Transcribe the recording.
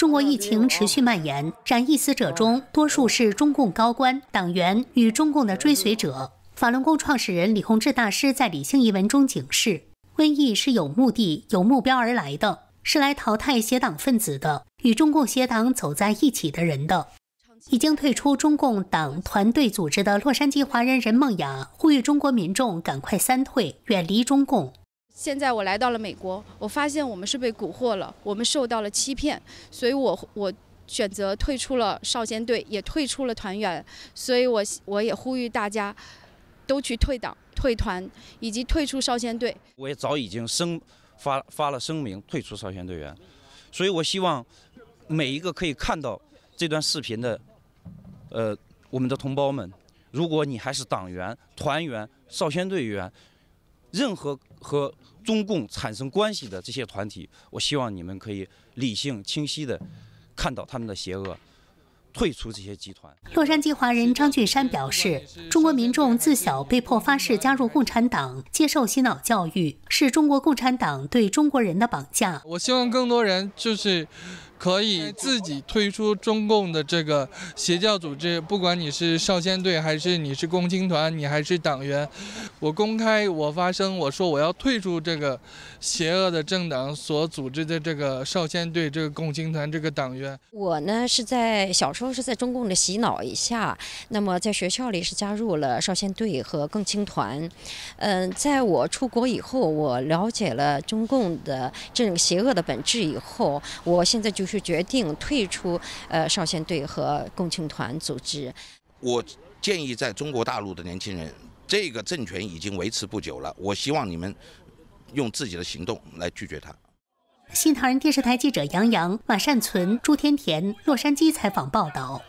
中国疫情持续蔓延，染疫死者中多数是中共高官、党员与中共的追随者。法轮功创始人李洪志大师在理性一文中警示：瘟疫是有目的、有目标而来的，是来淘汰邪党分子的，与中共邪党走在一起的人的。已经退出中共党团队组织的洛杉矶华人任梦雅呼吁中国民众赶快三退，远离中共。现在我来到了美国，我发现我们是被蛊惑了，我们受到了欺骗，所以我我选择退出了少先队，也退出了团员，所以我我也呼吁大家，都去退党、退团，以及退出少先队。我也早已经声发发了声明，退出少先队员，所以我希望每一个可以看到这段视频的，呃，我们的同胞们，如果你还是党员、团员、少先队员。任何和中共产生关系的这些团体，我希望你们可以理性清晰的看到他们的邪恶，退出这些集团。洛杉矶华人张俊山表示，中国民众自小被迫发誓加入共产党，接受洗脑教育，是中国共产党对中国人的绑架。我希望更多人就是。可以自己退出中共的这个邪教组织，不管你是少先队还是你是共青团，你还是党员，我公开我发声，我说我要退出这个邪恶的政党所组织的这个少先队、这个共青团、这个党员。我呢是在小时候是在中共的洗脑一下，那么在学校里是加入了少先队和共青团，嗯，在我出国以后，我了解了中共的这种邪恶的本质以后，我现在就。去决定退出呃少先队和共青团组织。我建议在中国大陆的年轻人，这个政权已经维持不久了。我希望你们用自己的行动来拒绝它。新唐人电视台记者杨洋、马善存、朱天田，洛杉矶采访报道。